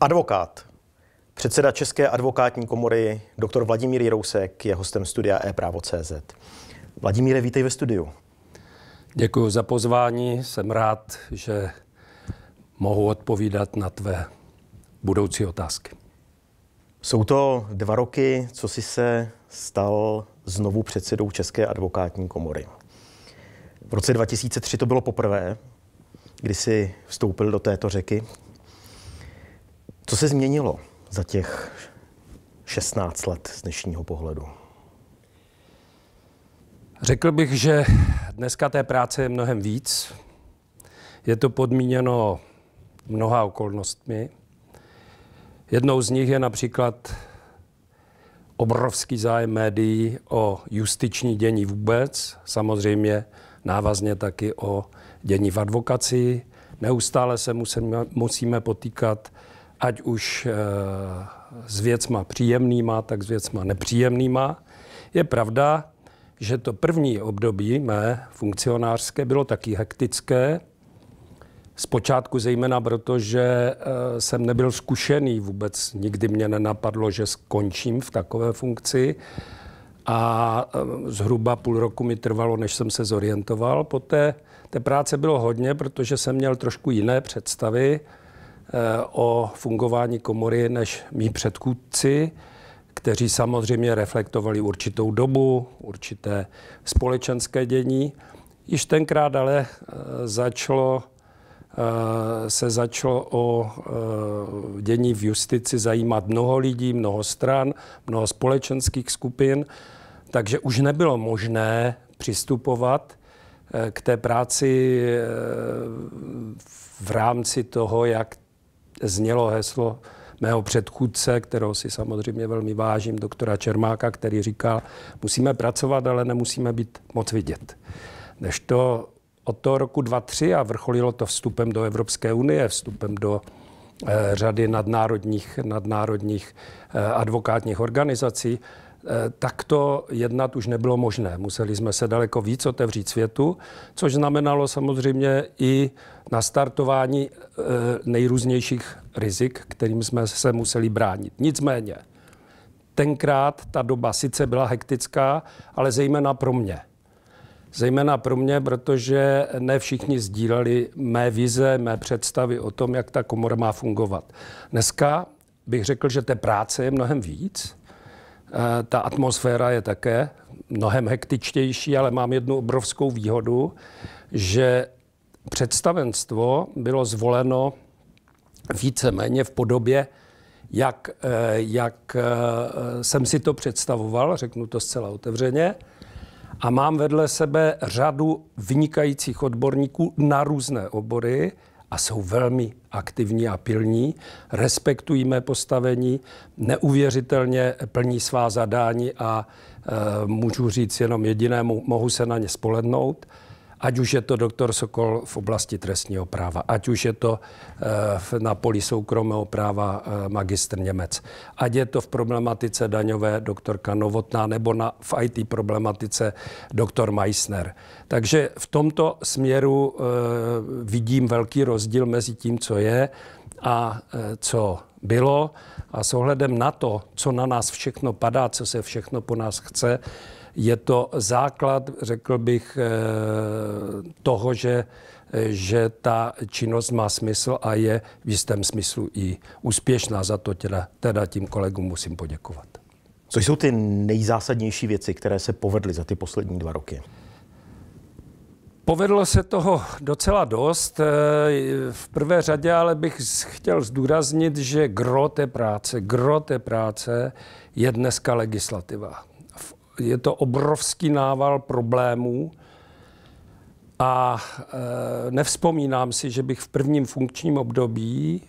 Advokát. Předseda České advokátní komory dr. Vladimír Jirousek je hostem studia e-právo.cz. Vladimíre, vítej ve studiu. Děkuji za pozvání. Jsem rád, že mohu odpovídat na tvé budoucí otázky. Jsou to dva roky, co jsi se stal znovu předsedou České advokátní komory. V roce 2003 to bylo poprvé, kdy si vstoupil do této řeky. Co se změnilo za těch 16 let z dnešního pohledu? Řekl bych, že dneska té práce je mnohem víc. Je to podmíněno mnoha okolnostmi. Jednou z nich je například obrovský zájem médií o justiční dění vůbec, samozřejmě návazně taky o dění v advokaci. Neustále se musíme, musíme potýkat ať už eh, s věcma příjemnýma, tak s věcma nepříjemnýma. Je pravda, že to první období mé funkcionářské bylo taky hektické. Zpočátku zejména proto, že eh, jsem nebyl zkušený, vůbec nikdy mě nenapadlo, že skončím v takové funkci a eh, zhruba půl roku mi trvalo, než jsem se zorientoval. Poté té práce bylo hodně, protože jsem měl trošku jiné představy eh, o fungování komory než mý předchůdci, kteří samozřejmě reflektovali určitou dobu, určité společenské dění. Již tenkrát ale eh, začalo, se začalo o dění v justici zajímat mnoho lidí, mnoho stran, mnoho společenských skupin takže už nebylo možné přistupovat eh, k té práci eh, v rámci toho, jak znělo heslo mého předchůdce, kterého si samozřejmě velmi vážím, doktora Čermáka, který říkal, musíme pracovat, ale nemusíme být moc vidět. Než to od toho roku 2003 a vrcholilo to vstupem do Evropské unie, vstupem do eh, řady nadnárodních, nadnárodních advokátních organizací, Eh, takto jednat už nebylo možné. Museli jsme se daleko víc otevřít světu, což znamenalo samozřejmě i nastartování eh, nejrůznějších rizik, kterým jsme se museli bránit. Nicméně, tenkrát ta doba sice byla hektická, ale zejména pro mě. Zejména pro mě, protože ne všichni sdíleli mé vize, mé představy o tom, jak ta komora má fungovat. Dneska bych řekl, že té práce je mnohem víc Eh, ta atmosféra je také mnohem hektičtější, ale mám jednu obrovskou výhodu, že představenstvo bylo zvoleno víceméně v podobě, jak, eh, jak eh, jsem si to představoval, řeknu to zcela otevřeně, a mám vedle sebe řadu vynikajících odborníků na různé obory a jsou velmi aktivní a pilní, respektují mé postavení, neuvěřitelně plní svá zadání a e, můžu říct jenom jedinému, mohu se na ně spolehnout ať už je to doktor Sokol v oblasti trestního práva, ať už je to eh, na poli soukromého práva eh, magistr Němec, ať je to v problematice daňové doktorka Novotná nebo na, v IT problematice doktor Meissner. Takže v tomto směru eh, vidím velký rozdíl mezi tím, co je a co bylo. A s ohledem na to, co na nás všechno padá, co se všechno po nás chce, je to základ, řekl bych, eh, toho, že eh, že ta činnost má smysl a je v jistém smyslu i úspěšná. Za to teda, teda tím kolegům musím poděkovat. Co jsou ty nejzásadnější věci, které se povedly za ty poslední dva roky? Povedlo se toho docela dost. Eh, v prvé řadě ale bych chtěl zdůraznit, že gro té práce, gro té práce je dneska legislativa je to obrovský nával problémů a e, nevzpomínám si, že bych v prvním funkčním období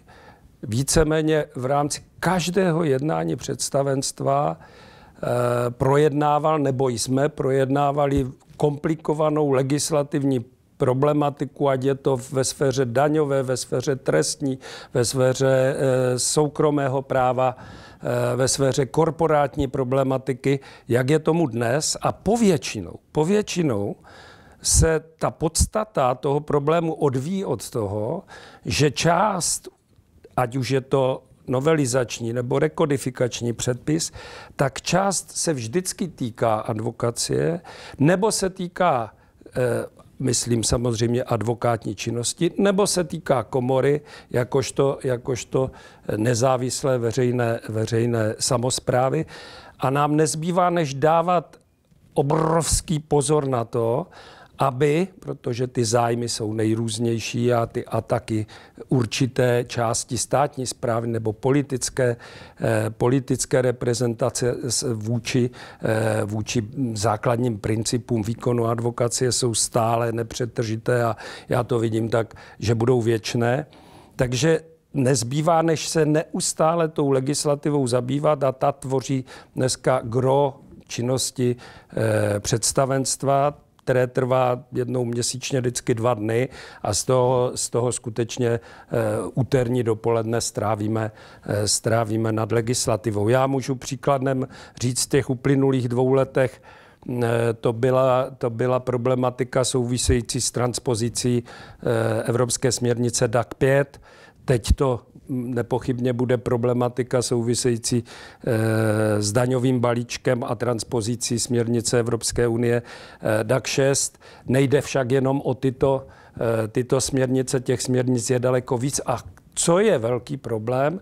víceméně v rámci každého jednání představenstva e, projednával, nebo jsme projednávali komplikovanou legislativní problematiku, ať je to ve sféře daňové, ve sféře trestní, ve sféře eh, soukromého práva, eh, ve sféře korporátní problematiky, jak je tomu dnes. A povětšinou, povětšinou se ta podstata toho problému odvíjí od toho, že část, ať už je to novelizační nebo rekodifikační předpis, tak část se vždycky týká advokacie nebo se týká eh, myslím samozřejmě advokátní činnosti, nebo se týká komory jakožto, jakožto nezávislé veřejné, veřejné samozprávy. A nám nezbývá, než dávat obrovský pozor na to, aby, protože ty zájmy jsou nejrůznější a ty ataky určité části státní zprávy nebo politické, eh, politické reprezentace vůči, eh, vůči základním principům výkonu advokacie jsou stále nepřetržité a já to vidím tak, že budou věčné. Takže nezbývá, než se neustále tou legislativou zabývat a ta tvoří dneska gro činnosti eh, představenstva, které trvá jednou měsíčně vždycky dva dny a z toho, z toho skutečně eh, úterní dopoledne strávíme, eh, strávíme nad legislativou. Já můžu příkladem říct těch uplynulých dvou letech, eh, to byla, to byla problematika související s transpozicí Evropské směrnice DAC 5. Teď to nepochybně bude problematika související eh, s daňovým balíčkem a transpozicí směrnice Evropské unie eh, DAC 6. Nejde však jenom o tyto, eh, tyto směrnice, těch směrnic je daleko víc. A co je velký problém,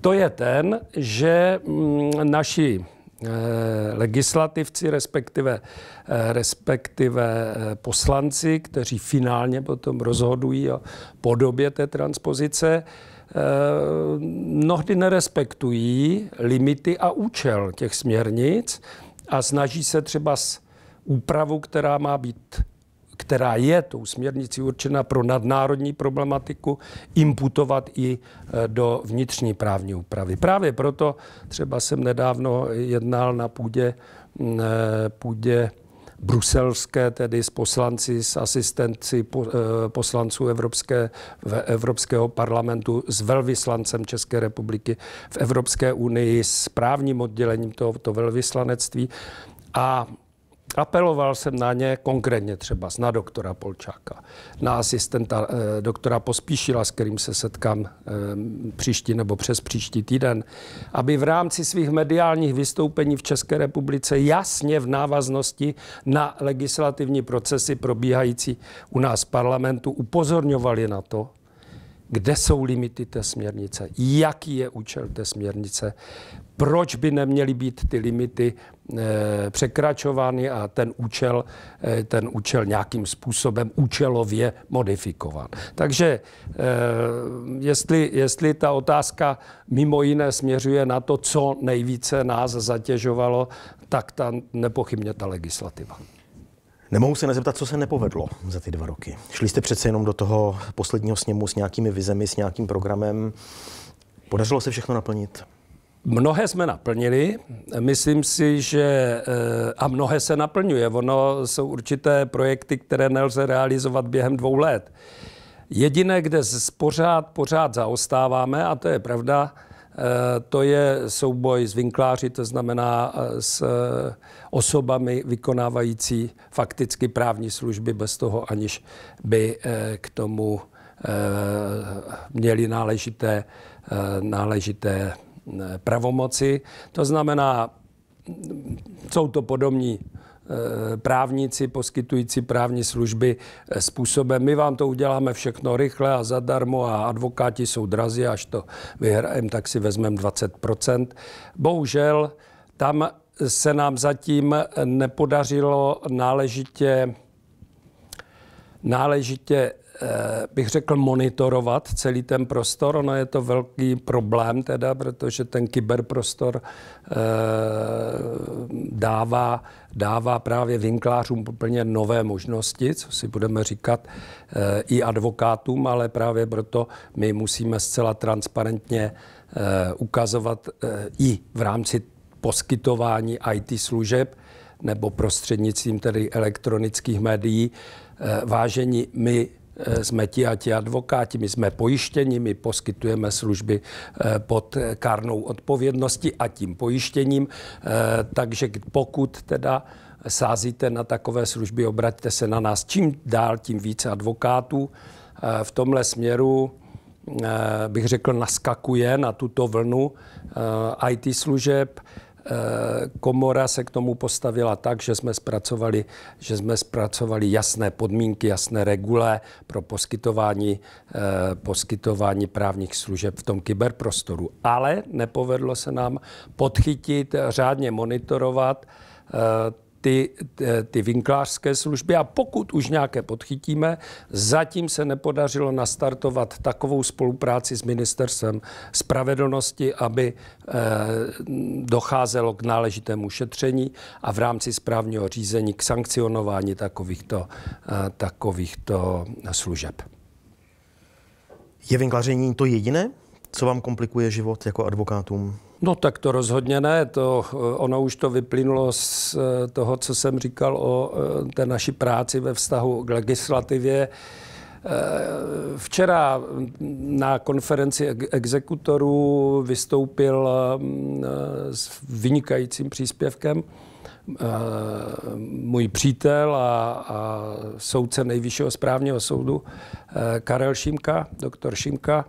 to je ten, že mm, naši Eh, legislativci, respektive, eh, respektive eh, poslanci, kteří finálně potom rozhodují o podobě té transpozice, mnohdy nerespektují limity a účel těch směrnic a snaží se třeba s úpravu, která má být která je tou směrnicí určena pro nadnárodní problematiku, imputovat i e, do vnitřní právní úpravy. Právě proto třeba jsem nedávno jednal na půdě, e, půdě bruselské, tedy s poslanci, s asistenci e, poslanců Evropské, v Evropského parlamentu, s velvyslancem České republiky v Evropské unii, s právním oddělením tohoto velvyslanectví. A Apeloval jsem na ně konkrétně třeba na doktora Polčáka, na asistenta eh, doktora Pospíšila, s kterým se setkám eh, příští nebo přes příští týden, aby v rámci svých mediálních vystoupení v České republice jasně v návaznosti na legislativní procesy probíhající u nás v parlamentu upozorňovali na to, kde jsou limity té směrnice, jaký je účel té směrnice, proč by neměly být ty limity eh, překračovány a ten účel, eh, ten účel nějakým způsobem účelově modifikován? Takže eh, jestli, jestli ta otázka mimo jiné směřuje na to, co nejvíce nás zatěžovalo, tak ta nepochybně ta legislativa. Nemohu se nezeptat, co se nepovedlo za ty dva roky. Šli jste přece jenom do toho posledního sněmu s nějakými vizemi, s nějakým programem. Podařilo se všechno naplnit? Mnohé jsme naplnili. Myslím si, že eh, a mnohé se naplňuje. Ono jsou určité projekty, které nelze realizovat během dvou let. Jediné, kde pořád, pořád zaostáváme, a to je pravda, Eh, to je souboj s vinkláři, to znamená eh, s eh, osobami vykonávající fakticky právní služby bez toho, aniž by k tomu měli náležité, náležité pravomoci. To znamená, jsou to podobní Eh, právníci poskytující právní služby eh, způsobem. My vám to uděláme všechno rychle a zadarmo a advokáti jsou drazi, až to vyhrajeme, tak si vezmeme 20%. Bohužel tam se nám zatím nepodařilo náležitě náležitě Eh, bych řekl, monitorovat celý ten prostor. Ono je to velký problém teda, protože ten kyberprostor eh, dává, dává právě vinklářům úplně nové možnosti, co si budeme říkat eh, i advokátům, ale právě proto my musíme zcela transparentně ukazovat i v rámci poskytování IT služeb nebo prostřednictvím tedy elektronických médií. Vážení, my Eh, jsme ti a ti advokáti, my jsme pojištěni, my poskytujeme služby eh, pod kárnou odpovědností a tím pojištěním. Eh, takže pokud teda sázíte na takové služby, obraťte se na nás. Čím dál, tím více advokátů v tomhle směru bych řekl, naskakuje na tuto vlnu IT služeb. Eh, Komora se k tomu postavila tak, že jsme zpracovali, že jsme zpracovali jasné podmínky, jasné regule pro poskytování, eh, poskytování právních služeb v tom kyberprostoru. Ale nepovedlo se nám podchytit, řádně monitorovat eh, ty, ty vinklářské služby a pokud už nějaké podchytíme, zatím se nepodařilo nastartovat takovou spolupráci s ministerstvem spravedlnosti, aby eh, docházelo k náležitému šetření a v rámci správního řízení k sankcionování takovýchto, eh, takovýchto služeb. Je vinklaření to jediné? Co vám komplikuje život jako advokátům? No tak to rozhodně ne, to, eh, ono už to vyplynulo z eh, toho, co jsem říkal o eh, té naší práci ve vztahu k legislativě. Včera na konferenci exekutorů vystoupil mm, s vynikajícím příspěvkem můj přítel a, a soudce Nejvyššího správního soudu Karel Šimka, doktor Šimka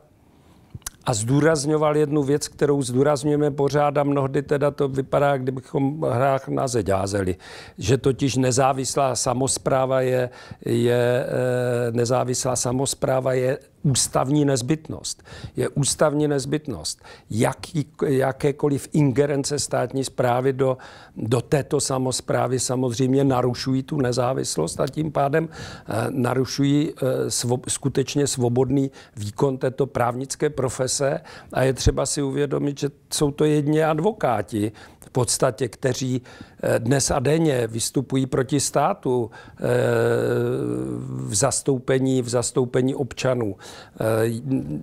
a zdůrazňoval jednu věc, kterou zdůrazňujeme pořád a mnohdy teda to vypadá, kdybychom hrách na zeďázeli, že totiž nezávislá samozpráva je, je eh, nezávislá samozpráva je ústavní nezbytnost. Je ústavní nezbytnost jaký, jakékoliv ingerence státní zprávy do, do této samozprávy samozřejmě narušují tu nezávislost a tím pádem eh, narušují eh, svob, skutečně svobodný výkon této právnické profese a je třeba si uvědomit, že jsou to jedně advokáti, podstatě, kteří eh, dnes a denně vystupují proti státu eh, v zastoupení, v zastoupení občanů. Eh,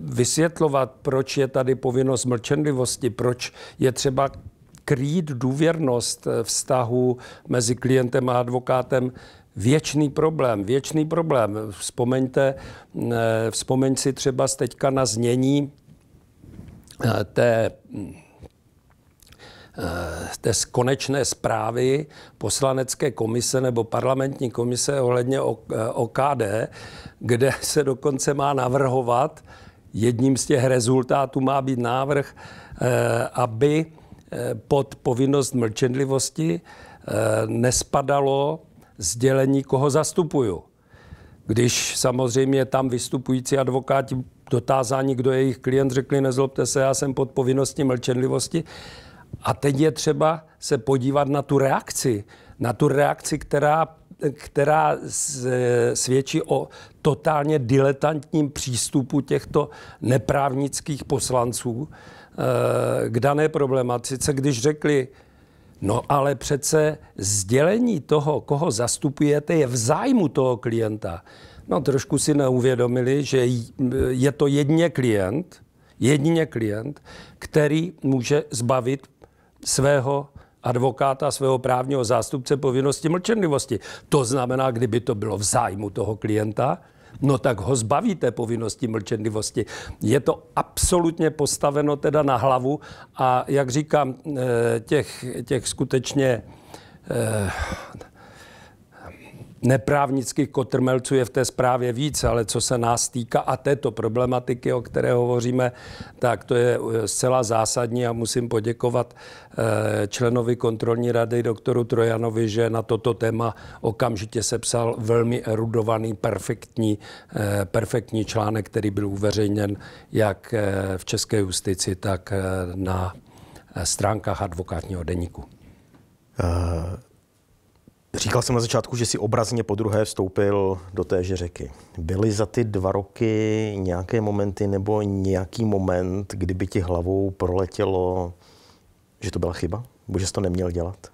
vysvětlovat, proč je tady povinnost mlčenlivosti, proč je třeba krýt důvěrnost vztahu mezi klientem a advokátem, Věčný problém, věčný problém. Vzpomeňte, vzpomeň si třeba teďka na znění té hm, Eh, té konečné zprávy poslanecké komise nebo parlamentní komise ohledně OKD, eh, kde se dokonce má navrhovat, jedním z těch rezultátů má být návrh, eh, aby pod povinnost mlčenlivosti nespadalo sdělení, koho zastupuju. Když samozřejmě tam vystupující advokáti dotázání, kdo je jejich klient, řekli, nezlobte se, já jsem pod povinností mlčenlivosti, a teď je třeba se podívat na tu reakci, na tu reakci, která, která svědčí o totálně diletantním přístupu těchto neprávnických poslanců eh, k dané problematice, když řekli, No ale přece sdělení toho, koho zastupujete, je v zájmu toho klienta. No trošku si neuvědomili, že je to jedině klient, jedině klient, který může zbavit svého advokáta, svého právního zástupce povinnosti mlčenlivosti. To znamená, kdyby to bylo v zájmu toho klienta, no tak ho zbavíte povinnosti mlčenlivosti. Je to absolutně postaveno teda na hlavu a jak říkám, eh, těch, těch skutečně eh, neprávnických kotrmelců je v té zprávě víc, ale co se nás týká a této problematiky, o které hovoříme, tak to je eh, zcela zásadní a musím poděkovat eh, členovi kontrolní rady doktoru Trojanovi, že na toto téma okamžitě sepsal velmi erudovaný, perfektní, eh, perfektní článek, který byl uveřejněn jak v České justici, tak na stránkách advokátního deníku. Uh... Říkal jsem na začátku, že si obrazně po druhé vstoupil do téže řeky. Byly za ty dva roky nějaké momenty nebo nějaký moment, kdyby ti hlavou proletělo, že to byla chyba? Nebo že jsi to neměl dělat?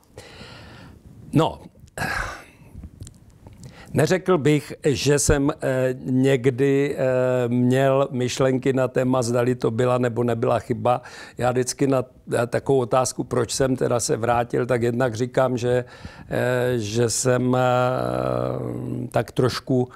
No, Neřekl bych, že jsem eh, někdy eh, měl myšlenky na téma, zdali to byla nebo nebyla chyba. Já vždycky na takovou otázku, proč jsem teda se vrátil, tak jednak říkám, že, eh, že jsem tak trošku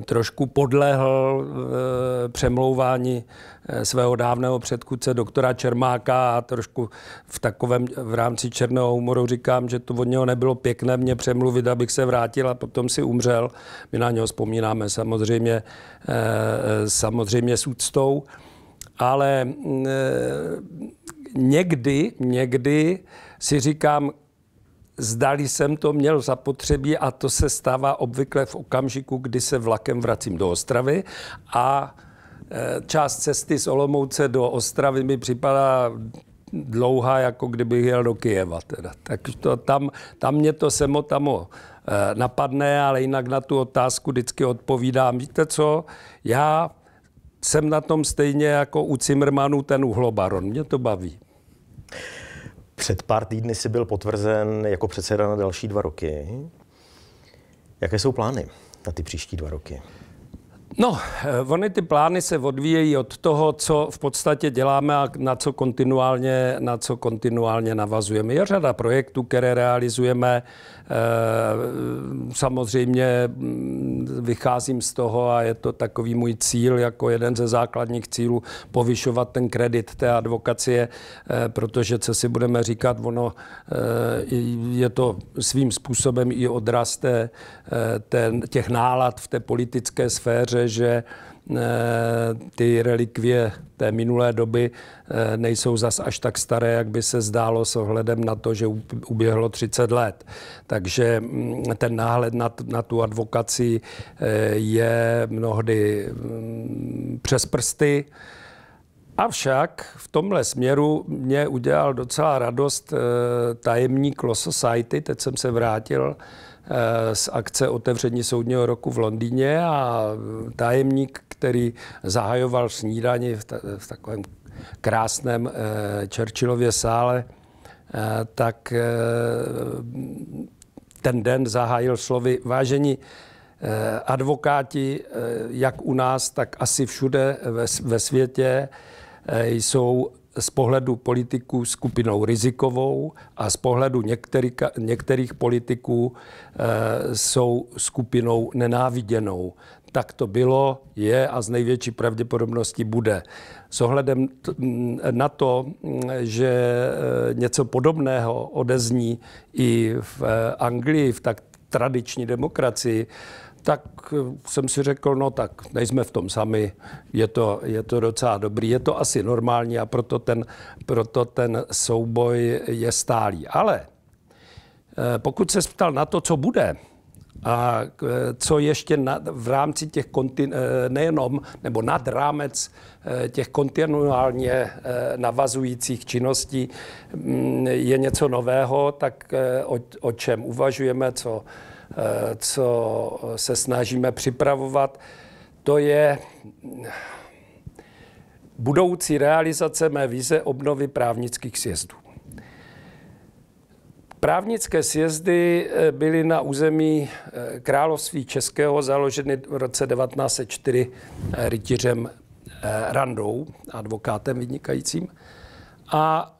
trošku podlehl eh, přemlouvání eh, svého dávného předkuce doktora Čermáka a trošku v takovém v rámci černého humoru říkám, že to od něho nebylo pěkné mě přemluvit, abych se vrátil a potom si umřel. My na něho vzpomínáme samozřejmě, eh, samozřejmě s úctou, ale někdy, někdy si říkám, zdali jsem to měl zapotřebí a to se stává obvykle v okamžiku, kdy se vlakem vracím do Ostravy a e, část cesty z Olomouce do Ostravy mi připadá dlouhá, jako kdybych jel do Kijeva. Teda. Tak to, tam, tam mě to semo tamo e, napadne, ale jinak na tu otázku vždycky odpovídám. Víte co, já jsem na tom stejně jako u Cimrmanů ten uhlobaron. Mě to baví. Před pár týdny si byl potvrzen jako předseda na další dva roky. Jaké jsou plány na ty příští dva roky? No, eh, ony ty plány se odvíjejí od toho, co v podstatě děláme a na co kontinuálně, na co kontinuálně navazujeme. Je řada projektů, které realizujeme Eh, samozřejmě mm, vycházím z toho a je to takový můj cíl, jako jeden ze základních cílů, povyšovat ten kredit té advokacie, eh, protože co si budeme říkat, ono eh, je to svým způsobem i odraz té, těch nálad v té politické sféře, že Eh, ty relikvie té minulé doby eh, nejsou zas až tak staré, jak by se zdálo s ohledem na to, že uběhlo 30 let. Takže mm, ten náhled na, na tu advokaci eh, je mnohdy mm, přes prsty. Avšak v tomhle směru mě udělal docela radost tajemník Law Society, teď jsem se vrátil Eh, z akce otevření soudního roku v Londýně a tajemník, který zahajoval snídaní v, ta, v takovém krásném eh, Churchillově sále, eh, tak eh, ten den zahájil slovy vážení eh, advokáti, eh, jak u nás, tak asi všude ve, ve světě, eh, jsou z pohledu politiků skupinou rizikovou a z pohledu některých, některých politiků e, jsou skupinou nenáviděnou. Tak to bylo, je a z největší pravděpodobnosti bude. S ohledem na to, že eh, něco podobného odezní i v eh, Anglii, v tak tradiční demokracii, tak jsem si řekl, no tak nejsme v tom sami, je to, je to docela dobrý, je to asi normální a proto ten, proto ten souboj je stálý. Ale eh, pokud se ptal na to, co bude, a eh, co ještě nad, v rámci těch kontin, eh, nejenom, nebo nad rámec těch kontinuálně navazujících činností mm, je něco nového, tak o, o čem uvažujeme, co Eh, co se snažíme připravovat, to je budoucí realizace mé vize obnovy právnických sjezdů. Právnické sjezdy eh, byly na území eh, království českého založeny v roce 1904 rytířem Randou, advokátem vynikajícím. A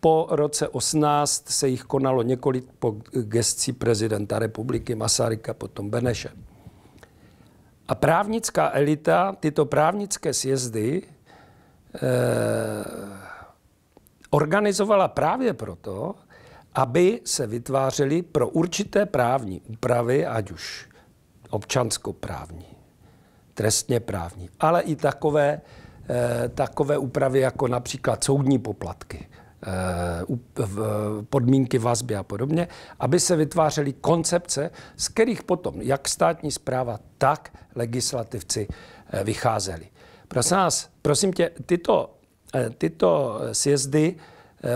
po roce 18 se jich konalo několik po gestci prezidenta republiky Masaryka, potom Beneše. A právnická elita tyto právnické sjezdy eh, organizovala právě proto, aby se vytvářely pro určité právní úpravy, ať už občanskoprávní, trestně právní, ale i takové, eh, takové úpravy jako například soudní poplatky Eh, podmínky vazby a podobně, aby se vytvářely koncepce, z kterých potom jak státní zpráva, tak legislativci eh, vycházeli. Prosím, nás, prosím tě, tyto, eh, tyto sjezdy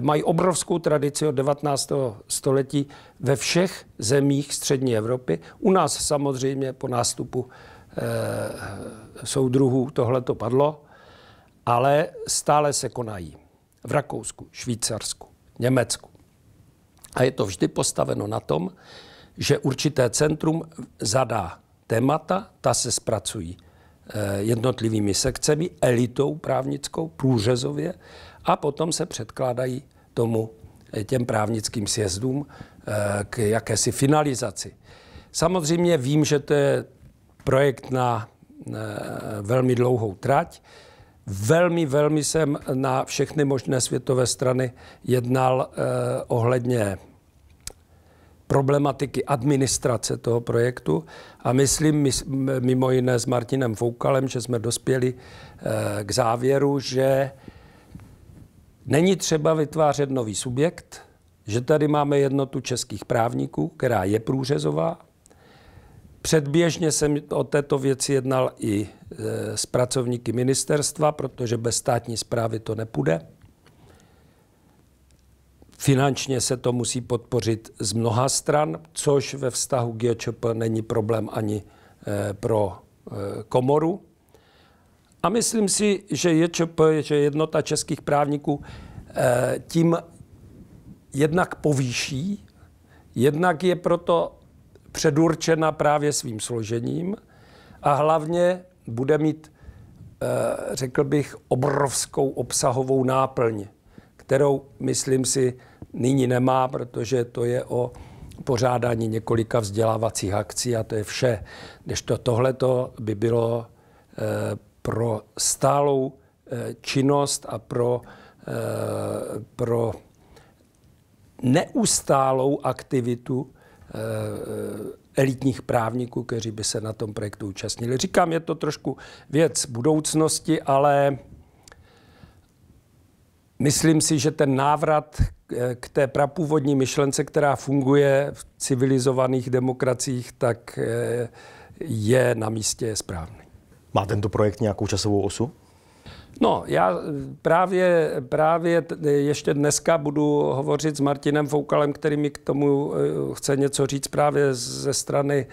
mají obrovskou tradici od 19. století ve všech zemích střední Evropy. U nás samozřejmě po nástupu soudruhů tohle to padlo, ale stále se konají v Rakousku, Švýcarsku, Německu. A je to vždy postaveno na tom, že určité centrum zadá témata, ta se zpracují eh, jednotlivými sekcemi, elitou právnickou, průřezově, a potom se předkládají tomu eh, těm právnickým sjezdům eh, k jakési finalizaci. Samozřejmě vím, že to je projekt na velmi dlouhou trať. Velmi, velmi jsem na všechny možné světové strany jednal eh, ohledně problematiky administrace toho projektu a myslím mimo jiné s Martinem Foukalem, že jsme dospěli eh, k závěru, že není třeba vytvářet nový subjekt, že tady máme jednotu českých právníků, která je průřezová, Předběžně jsem o této věci jednal i e, s pracovníky ministerstva, protože bez státní zprávy to nepůjde. Finančně se to musí podpořit z mnoha stran, což ve vztahu GČP není problém ani e, pro e, komoru. A myslím si, že JČP, že jednota českých právníků, tím jednak povýší, jednak je proto předurčena právě svým složením a hlavně bude mít, eh, řekl bych, obrovskou obsahovou náplň, kterou, myslím si, nyní nemá, protože to je o pořádání několika vzdělávacích akcí a to je vše. Když to tohleto by bylo eh, pro stálou eh, činnost a pro, pro neustálou aktivitu Eh, eh, elitních právníků, kteří by se na tom projektu účastnili. Říkám, je to trošku věc budoucnosti, ale myslím si, že ten návrat eh, k té prapůvodní myšlence, která funguje v civilizovaných demokraciích, tak je na místě správný. Má tento projekt nějakou časovou osu? No, já eh, právě, právě ještě dneska budu hovořit s Martinem Foukalem, který mi k tomu eh, chce něco říct právě ze strany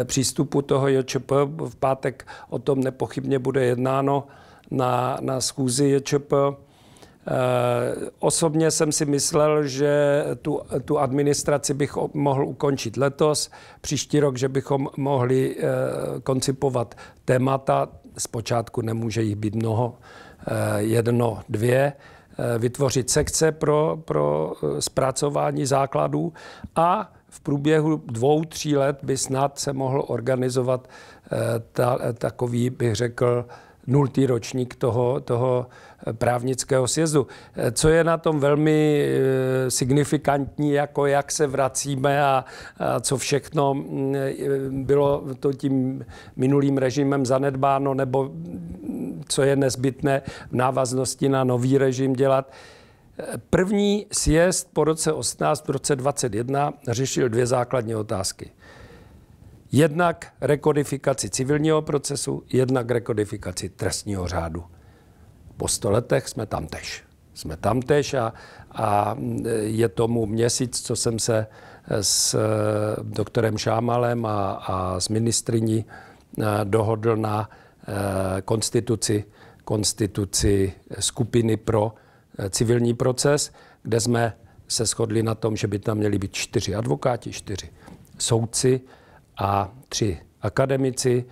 eh, přístupu toho JČP. V pátek o tom nepochybně bude jednáno na, na schůzi JČP. Osobně jsem si myslel, že tu, tu administraci bych mohl ukončit letos, příští rok, že bychom mohli koncipovat témata zpočátku nemůže jich být mnoho, eh, jedno, dvě, eh, vytvořit sekce pro, pro eh, zpracování základů a v průběhu dvou, tří let by snad se mohl organizovat ta, takový, bych řekl, nultý ročník toho, toho právnického sjezdu. Co je na tom velmi eh, signifikantní, jako jak se vracíme a, a co všechno mm, eh, bylo to tím minulým režimem zanedbáno, nebo mm, co je nezbytné v návaznosti na nový režim dělat. První sjezd po roce 18, v roce 21 řešil dvě základní otázky. Jednak rekodifikaci civilního procesu, jednak rekodifikaci trestního řádu. Po 100 letech jsme tam tež. Jsme tam tež a, a e, je tomu měsíc, co jsem se e, s e, doktorem Šámalem a, a s ministriní dohodl na konstituci, konstituci skupiny pro civilní proces, kde jsme se shodli na tom, že by tam měli být čtyři advokáti, čtyři soudci a tři akademici.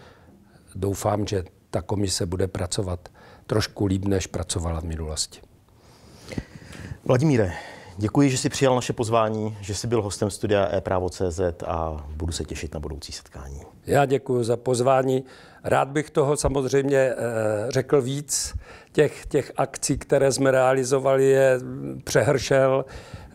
Doufám, že ta komise bude pracovat trošku líp, než pracovala v minulosti. Vladimíre, děkuji, že jsi přijal naše pozvání, že jsi byl hostem studia e-právo.cz a budu se těšit na budoucí setkání. Já děkuji za pozvání. Rád bych toho samozřejmě eh, řekl víc. Těch, těch akcí, které jsme realizovali, je přehršel.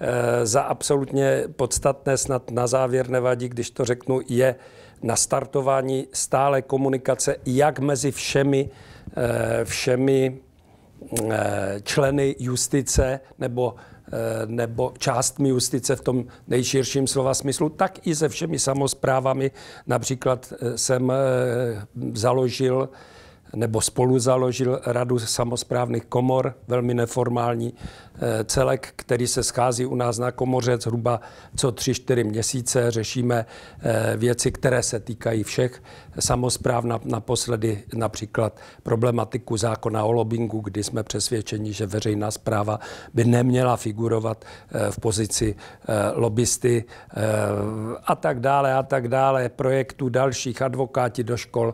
Eh, za absolutně podstatné, snad na závěr nevadí, když to řeknu, je na startování stále komunikace jak mezi všemi Eh, všemi eh, členy justice nebo, eh, nebo částmi justice v tom nejširším slova smyslu, tak i se všemi samozprávami. Například jsem založil nebo spolu založil Radu samozprávných komor, velmi neformální eh, celek, který se schází u nás na komoře zhruba co 3-4 měsíce. Řešíme eh, věci, které se týkají všech samozpráv, naposledy například problematiku zákona o lobingu, kdy jsme přesvědčeni, že veřejná zpráva by neměla figurovat eh, v pozici lobbysty a tak dále a tak dále, projektů dalších, advokáti do škol,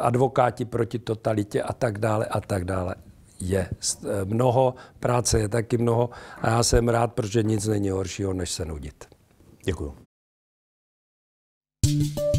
advokáti proti totalitě a tak dále a tak dále. Je eh, mnoho, práce je taky mnoho a já jsem rád, protože nic není horšího, než se nudit. Děkuju. thank you